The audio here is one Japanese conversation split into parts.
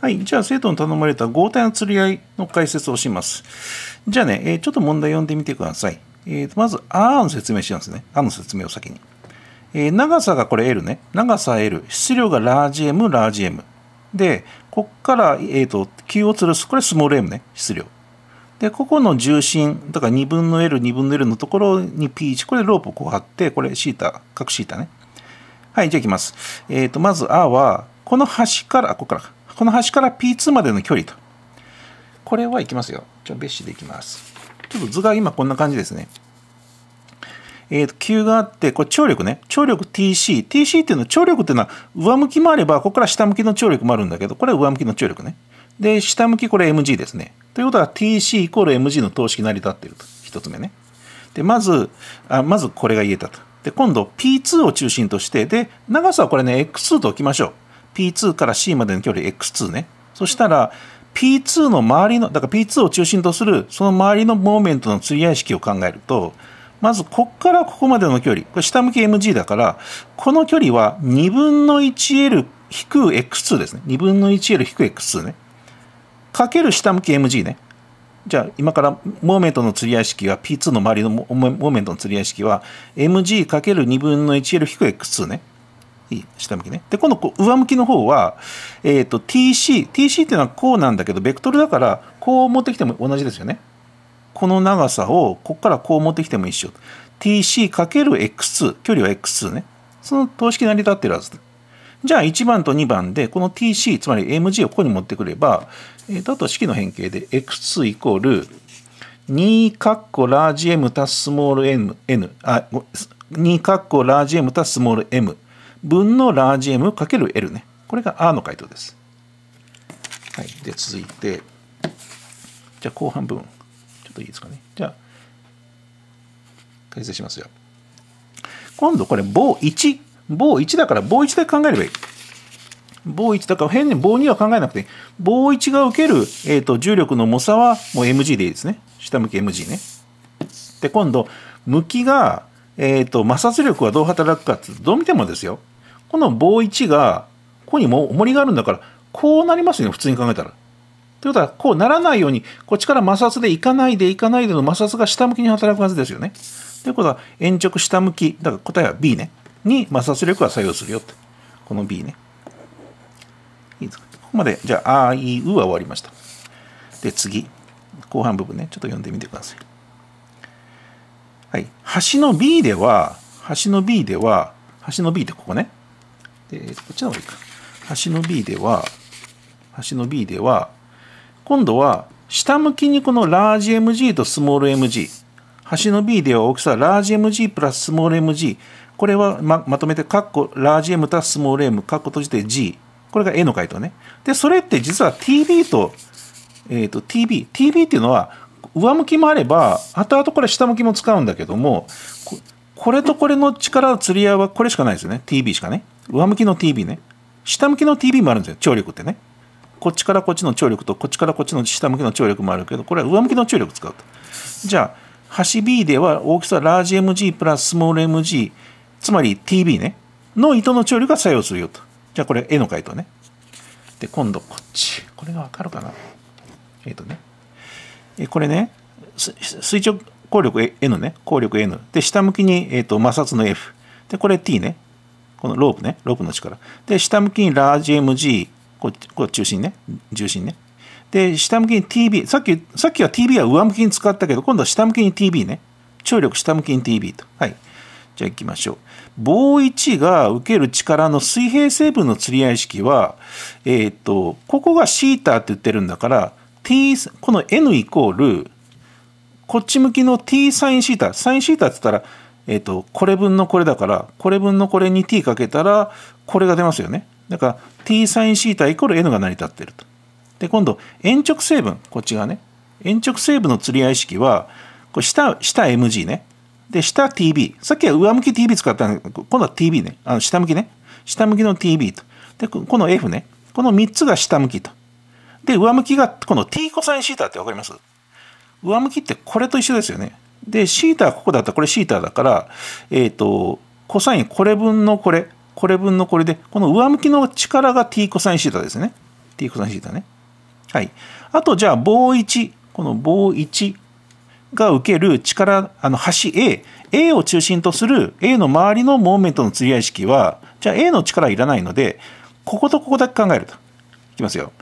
はい。じゃあ、生徒に頼まれた合体の釣り合いの解説をします。じゃあね、えー、ちょっと問題読んでみてください。えー、とまず、あーの説明しますね。あの説明を先に。えー、長さがこれ L ね。長さ L。質量がラージ M、ラージ M。で、こっから、えっ、ー、と、Q を吊るす。これスモール M ね。質量。で、ここの重心、だから2分の L、2分の L のところに P1。これロープをこう張って、これシータ、角シータね。はい、じゃあいきます。えっ、ー、と、まず、あは、この端から、あ、ここからか。この端から P2 までの距離と。これはいきますよ。ちょ、別紙でいきます。ちょっと図が今こんな感じですね。えっ、ー、と、Q があって、これ張力ね。張力 TC。TC っていうのは、張力っていうのは上向きもあれば、ここから下向きの張力もあるんだけど、これは上向きの張力ね。で、下向きこれ mg ですね。ということは TC イコール mg の等式成り立っていると。一つ目ね。で、まず、あまずこれが言えたと。で、今度 P2 を中心として、で、長さはこれね、X2 と置きましょう。P2 から C までの距離 X2 ね。そしたら P2 の周りの、だから P2 を中心とするその周りのモーメントの釣り合い式を考えると、まずこっからここまでの距離、これ下向き mg だから、この距離は2分の 1L-X2 ですね。2分の 1L-X2 ね。かける下向き mg ね。じゃあ今からモーメントの釣り合い式は P2 の周りのモーメントの釣り合い式は mg×2 分の 1L-X2 ね。下向きね。で、今度こう上向きの方は、えっ、ー、と TC。TC っていうのはこうなんだけど、ベクトルだから、こう持ってきても同じですよね。この長さを、ここからこう持ってきても一緒。tc×x2。距離は x2 ね。その等式成り立ってるはず。じゃあ1番と2番で、この tc、つまり mg をここに持ってくれば、えっ、ー、と、あと式の変形で x2 イコール、2カッコラージ m たすスモール n, n あ、2カッコラージ m たすスモール m。分のラージ M かける L ね。これが R の回答です。はい。で、続いて、じゃあ後半部分。ちょっといいですかね。じゃあ、解説しますよ。今度これ棒1。棒1だから棒1で考えればいい。棒1だから変に棒2は考えなくていい。棒1が受ける、えーと、重力の重さはもう mg でいいですね。下向き mg ね。で、今度、向きが、えーと、と摩擦力はどう働くかってどう見てもですよ。この棒1が、ここにも重りがあるんだから、こうなりますよね、普通に考えたら。ということは、こうならないように、こっちから摩擦でいかないでいかないでの摩擦が下向きに働くはずですよね。ということは、鉛直下向き、だから答えは B ね、に摩擦力が作用するよって。この B ね。いいですか。ここまで、じゃあ、あ、い、うは終わりました。で、次。後半部分ね、ちょっと読んでみてください。はい。端の B では、端の B では、端の B ってここね。で、こっちの方がいいか。端の B では、端の B では、今度は下向きにこのラージ MG とスモール MG。端の B では大きさラージ MG プラススモール MG。これはままとめて、カッコ、ラージ M たスモール M、カッコ閉じて G。これが A の回答ね。で、それって実は TB と、えっ、ー、と TB。TB っていうのは、上向きもあれば、後々これ下向きも使うんだけども、これとこれの力の釣り合いはこれしかないですよね。TB しかね。上向きの TV ね。下向きの TV もあるんですよ、張力ってね。こっちからこっちの張力と、こっちからこっちの下向きの張力もあるけど、これは上向きの張力使うと。じゃあ、端 B では大きさはラージ MG プラススモール MG、つまり TB ね、の糸の張力が作用するよと。じゃあこれ絵の回答ね。で、今度こっち。これがわかるかなえっ、ー、とね。えこれね、垂直効力 N ね、効力 N。で、下向きに、えーと摩擦の F。で、これ T ね。このロープね、ロープの力。で、下向きにラージ MG、ここ中心ね、重心ね。で、下向きに TB、さっき、さっきは TB は上向きに使ったけど、今度は下向きに TB ね。張力下向きに TB と。はい。じゃあ行きましょう。棒1が受ける力の水平成分の釣り合い式は、えっ、ー、と、ここがシータって言ってるんだから、t、この n イコール、こっち向きの t サインシータ。サインシータって言ったら、えっと、これ分のこれだから、これ分のこれに t かけたら、これが出ますよね。だから、t サイン θ イコール n が成り立ってると。で、今度、延直成分、こっち側ね。延直成分の釣り合い式は、こ下、下 mg ね。で、下 tb。さっきは上向き tb 使ったんだけど、今度は tb ね。あの、下向きね。下向きの tb と。で、この f ね。この3つが下向きと。で、上向きが、この t コサイン θ ってわかります上向きってこれと一緒ですよね。で、シータはここだったら、これシータだから、えっ、ー、と、コサインこれ分のこれ、これ分のこれで、この上向きの力が t コサインシータですね。t コサインシータね。はい。あと、じゃあ、棒1、この棒1が受ける力、あの、端 A、A を中心とする A の周りのモーメントの釣り合い式は、じゃあ A の力はいらないので、こことここだけ考えると。いきますよ。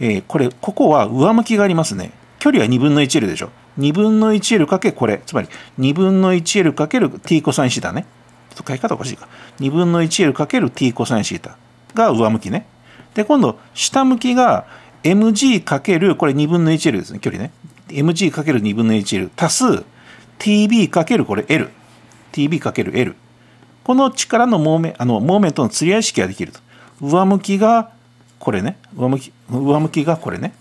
えー、これ、ここは上向きがありますね。距離は2分の 1L でしょ。2分の 1L かけこれ。つまり、2分の 1L かける t コサインシータね。ちょっと書き方おかしいか。2分の 1L かける t コサインシータが上向きね。で、今度、下向きが mg かける、これ2分の 1L ですね、距離ね。mg かける2分の 1L 足す tb かけるこれ L。tb かける L。この力のモーメあのモーメントの釣り合い式ができると。上向きがこれね。上向き上向きがこれね。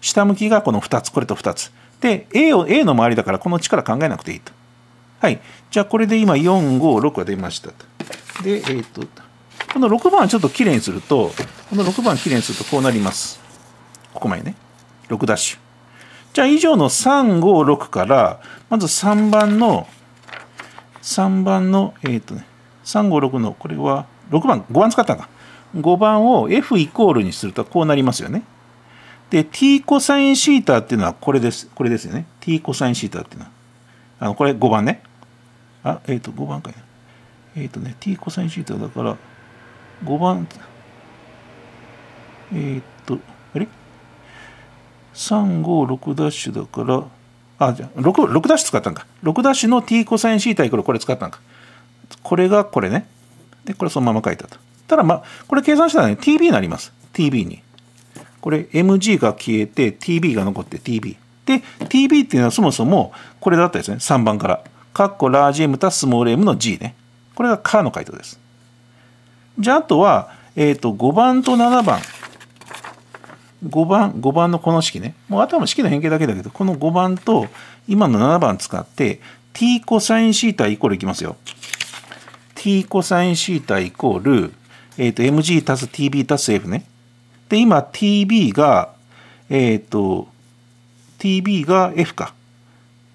下向きがこの2つ、これと2つ。で A, を A の周りだからこの力考えなくていいと。はい。じゃあこれで今456が出ましたと。で、えっ、と、この6番ちょっときれいにすると、この6番きれいにするとこうなります。ここまでね。6ダッシュ。じゃあ以上の356から、まず3番の、3番の、えっ、とね、356の、これは6番、5番使ったか。5番を F イコールにするとこうなりますよね。で、t コサインシータっていうのはこれです。これですよね。t コサインシータっていうのは。あの、これ5番ね。あ、えっ、ー、と、5番かいな。えっ、ー、とね、t コサインシータだから、5番、えっ、ー、と、あれ ?356 ダッシュだから、あ、じゃあ、6、6ダッシュ使ったんか。6ダッシュの t コサインシータイクルこれ使ったんか。これがこれね。で、これそのまま書いたと。ただ、まあ、これ計算したらね、tb になります。tb に。これ MG が消えて TB が残って TB。で、TB っていうのはそもそもこれだったですね。3番から。カッコラージ M たスモール M の G ね。これがカの回答です。じゃあ、あとは、えっ、ー、と、5番と7番。5番、5番のこの式ね。もうあとは式の変形だけだけど、この5番と今の7番使って、t コサインシータイコールいきますよ。t コサインシータイコール、えっ、ー、と、mg たす tb たす f ね。で、今 tb が、えっ、ー、と、tb が f か。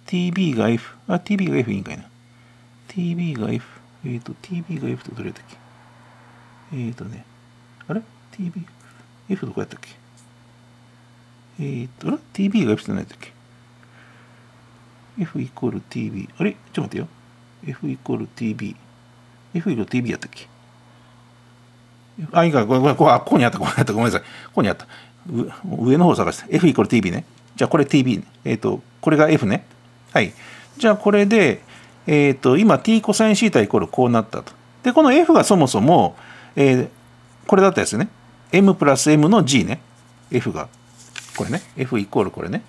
tb が f。あ、tb が f いいんかいな。tb が f。えっ、ー、と、tb が f ってどれだっけえっ、ー、とね。あれ ?tb、f どこやったっけえっ、ー、と、あれ ?tb が f じゃないだっけ ?f イコール tb。あれちょっと待ってよ。f イコール tb。f イコール tb やったっけあ、いいか、こんこれ、あ、ここにあった、ここにあった、ごめんなさい。ここにあった。上の方を探して、F イコール TB ね。じゃあ、これ TB、えっ、ー、と、これが F ね。はい。じゃあ、これで、えっ、ー、と、今、t コサインシータイコールこうなったと。で、この F がそもそも、えー、これだったですね。m プラス m の g ね。f が、これね。f イコールこれね。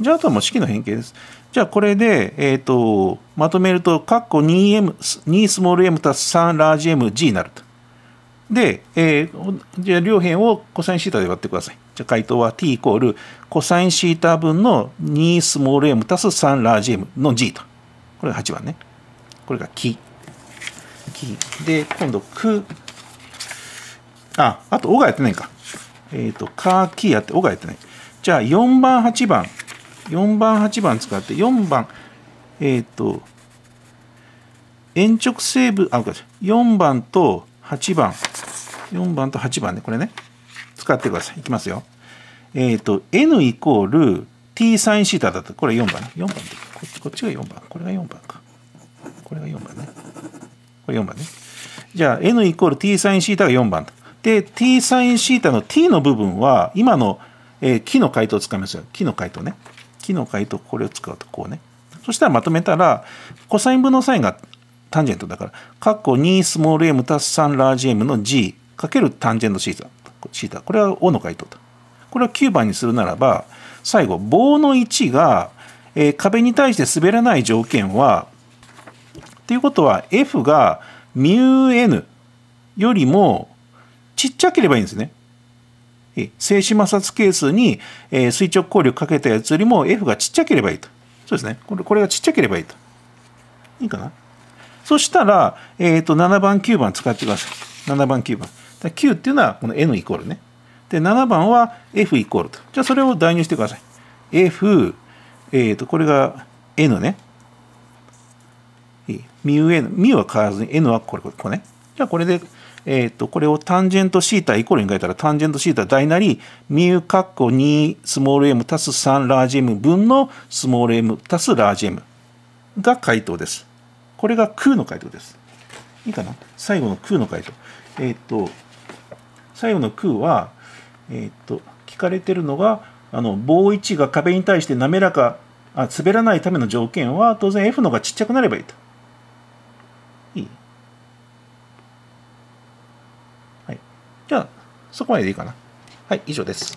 じゃあ、あとはもう式の変形です。じゃあ、これで、えっ、ー、と、まとめると、カッコ 2m、2スモール m たす3ラージ mg になると。で、えー、じゃあ両辺を c o s ンシータで割ってください。じゃあ回答は t イコール c o s ンシータ分の2スモール m 足す3ラージ m の g と。これが8番ね。これがき。き。で、今度く。あ、あと、おがやってないか。えっ、ー、と、かきやって、おがやってない。じゃあ4番、8番。4番、8番使って、4番、えっ、ー、と、延直成分、あ、ごめんなさい。4番と8番。4番と8番で、ね、これね、使ってください。いきますよ。えっ、ー、と、n イコール t サインシータだと、これ4番ね。4番でこっち、こっちが4番。これが4番か。これが4番ね。これ4番ね。じゃあ、n イコール t サインシータが4番。で、t サインシータの t の部分は、今の、えー、木の回答を使いますよ。木の回答ね。木の回答、これを使うと、こうね。そしたらまとめたら、コサイン分のサインがタンジェントだから、カッコ2スモール m 足す3ラージ m の g かけるタンジェントシータシータこれは O の回答とこれを9番にするならば最後棒の1が、えー、壁に対して滑らない条件はっていうことは F がミュ n よりもちっちゃければいいんですね。静止摩擦係数に、えー、垂直抗力かけたやつよりも F がちっちゃければいいと。そうですね。これこれがちっちゃければいいと。いいかな。そしたら、えっ、ー、と、7番、9番使ってください。7番、9番。9っていうのはこの N イコールね。で、7番は F イコールと。じゃあそれを代入してください。F、えっ、ー、と、これが N ね。ミュ N。ミは変わらずに N はこれ、これね。じゃあこれで、えっ、ー、と、これをタンジェントシータイコールに変えたら、タンジェントシータ大なり、ミュカッコ2スモール m 足す3ラージ m 分のスモール m 足すラージ m が回答です。これが空の回答です。いいかな最後の空の回答。えっ、ー、と、最後の空は、えー、っと聞かれてるのがあの棒位置が壁に対して滑らかあ滑らないための条件は当然 F のがちっちゃくなればいいと。いいはい。じゃあ、そこまででいいかな。はい、以上です。